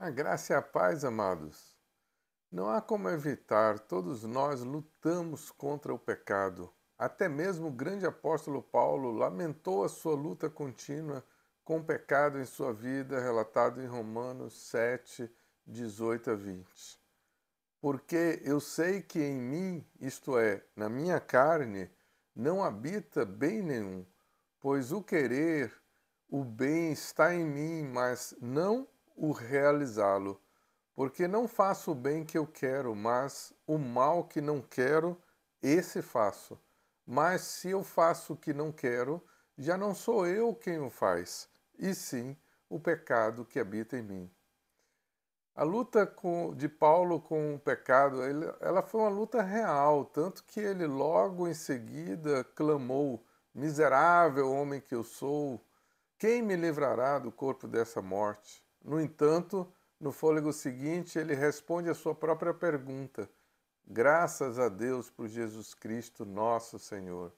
A graça e a paz, amados. Não há como evitar, todos nós lutamos contra o pecado. Até mesmo o grande apóstolo Paulo lamentou a sua luta contínua com o pecado em sua vida, relatado em Romanos 7, 18 a 20. Porque eu sei que em mim, isto é, na minha carne, não habita bem nenhum, pois o querer, o bem está em mim, mas não o realizá-lo. Porque não faço o bem que eu quero, mas o mal que não quero, esse faço. Mas se eu faço o que não quero, já não sou eu quem o faz, e sim o pecado que habita em mim. A luta com, de Paulo com o pecado, ele, ela foi uma luta real, tanto que ele logo em seguida clamou: Miserável homem que eu sou, quem me livrará do corpo dessa morte? No entanto, no fôlego seguinte, ele responde a sua própria pergunta. Graças a Deus por Jesus Cristo, nosso Senhor.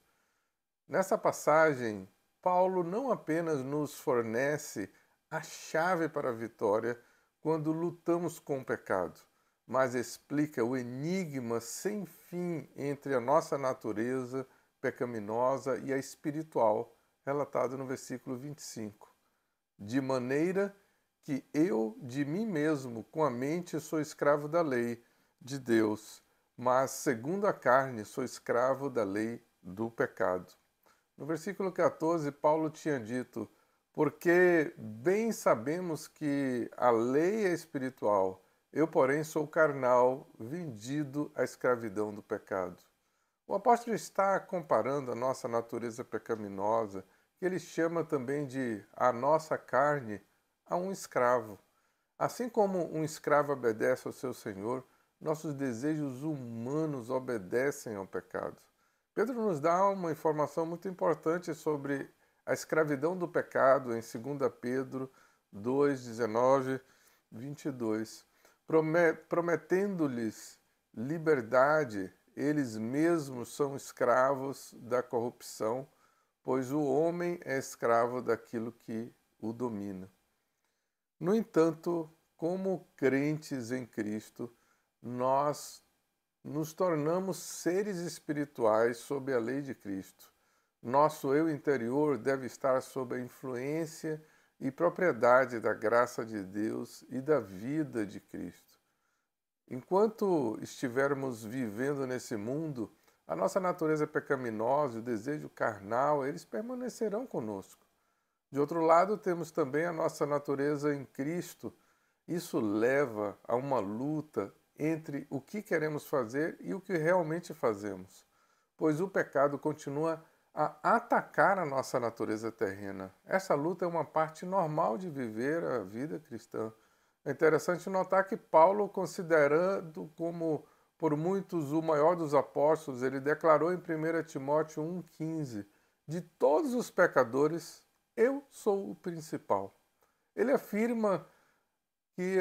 Nessa passagem, Paulo não apenas nos fornece a chave para a vitória quando lutamos com o pecado, mas explica o enigma sem fim entre a nossa natureza pecaminosa e a espiritual, relatado no versículo 25. De maneira que eu de mim mesmo, com a mente, sou escravo da lei de Deus, mas segundo a carne sou escravo da lei do pecado. No versículo 14, Paulo tinha dito: Porque bem sabemos que a lei é espiritual, eu, porém, sou carnal, vendido à escravidão do pecado. O apóstolo está comparando a nossa natureza pecaminosa, que ele chama também de a nossa carne, a um escravo. Assim como um escravo obedece ao seu senhor, nossos desejos humanos obedecem ao pecado. Pedro nos dá uma informação muito importante sobre a escravidão do pecado em 2 Pedro 2, 19, 22. Prometendo-lhes liberdade, eles mesmos são escravos da corrupção, pois o homem é escravo daquilo que o domina. No entanto, como crentes em Cristo, nós nos tornamos seres espirituais sob a lei de Cristo. Nosso eu interior deve estar sob a influência e propriedade da graça de Deus e da vida de Cristo. Enquanto estivermos vivendo nesse mundo, a nossa natureza pecaminosa e o desejo carnal, eles permanecerão conosco. De outro lado, temos também a nossa natureza em Cristo. Isso leva a uma luta entre o que queremos fazer e o que realmente fazemos, pois o pecado continua a atacar a nossa natureza terrena. Essa luta é uma parte normal de viver a vida cristã. É interessante notar que Paulo, considerando como por muitos o maior dos apóstolos, ele declarou em 1 Timóteo 1,15: De todos os pecadores, eu sou o principal. Ele afirma que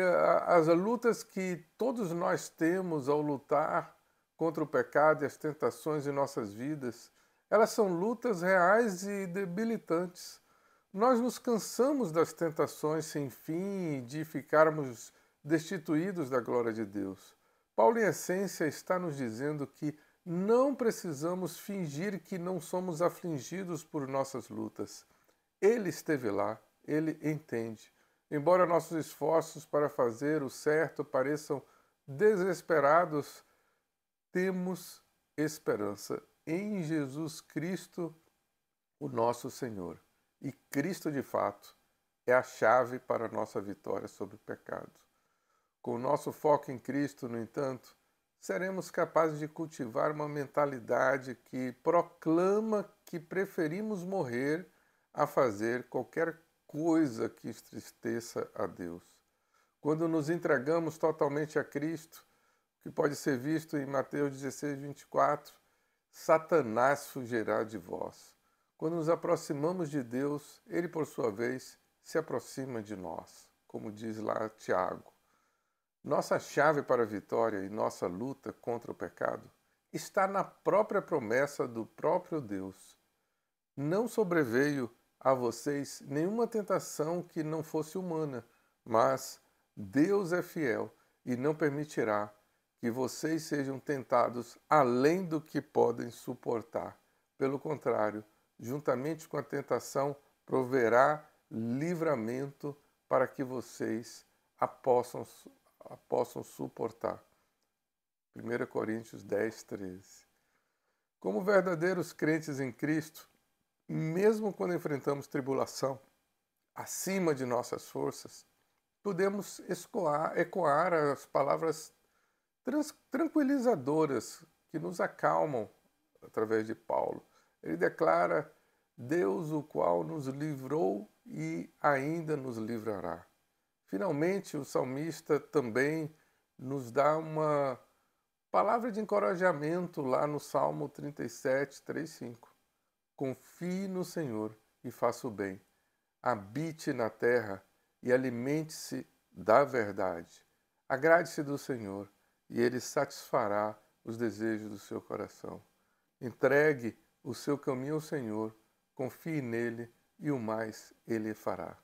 as lutas que todos nós temos ao lutar contra o pecado e as tentações de nossas vidas, elas são lutas reais e debilitantes. Nós nos cansamos das tentações sem fim e de ficarmos destituídos da glória de Deus. Paulo, em essência, está nos dizendo que não precisamos fingir que não somos afligidos por nossas lutas. Ele esteve lá, ele entende. Embora nossos esforços para fazer o certo pareçam desesperados, temos esperança em Jesus Cristo, o nosso Senhor. E Cristo, de fato, é a chave para a nossa vitória sobre o pecado. Com o nosso foco em Cristo, no entanto, seremos capazes de cultivar uma mentalidade que proclama que preferimos morrer a fazer qualquer coisa que entristeça a Deus. Quando nos entregamos totalmente a Cristo, que pode ser visto em Mateus 16, 24, Satanás fugirá de vós. Quando nos aproximamos de Deus, ele, por sua vez, se aproxima de nós, como diz lá Tiago. Nossa chave para a vitória e nossa luta contra o pecado está na própria promessa do próprio Deus. Não sobreveio a vocês nenhuma tentação que não fosse humana, mas Deus é fiel e não permitirá que vocês sejam tentados além do que podem suportar. Pelo contrário, juntamente com a tentação, proverá livramento para que vocês a possam, a possam suportar. 1 Coríntios 10, 13. Como verdadeiros crentes em Cristo, mesmo quando enfrentamos tribulação acima de nossas forças, podemos escoar, ecoar as palavras trans, tranquilizadoras que nos acalmam através de Paulo. Ele declara: Deus, o qual nos livrou e ainda nos livrará. Finalmente, o salmista também nos dá uma palavra de encorajamento lá no Salmo 37, 3, 5. Confie no Senhor e faça o bem. Habite na terra e alimente-se da verdade. Agrade-se do Senhor e ele satisfará os desejos do seu coração. Entregue o seu caminho ao Senhor, confie nele e o mais ele fará.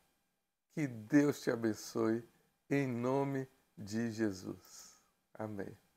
Que Deus te abençoe em nome de Jesus. Amém.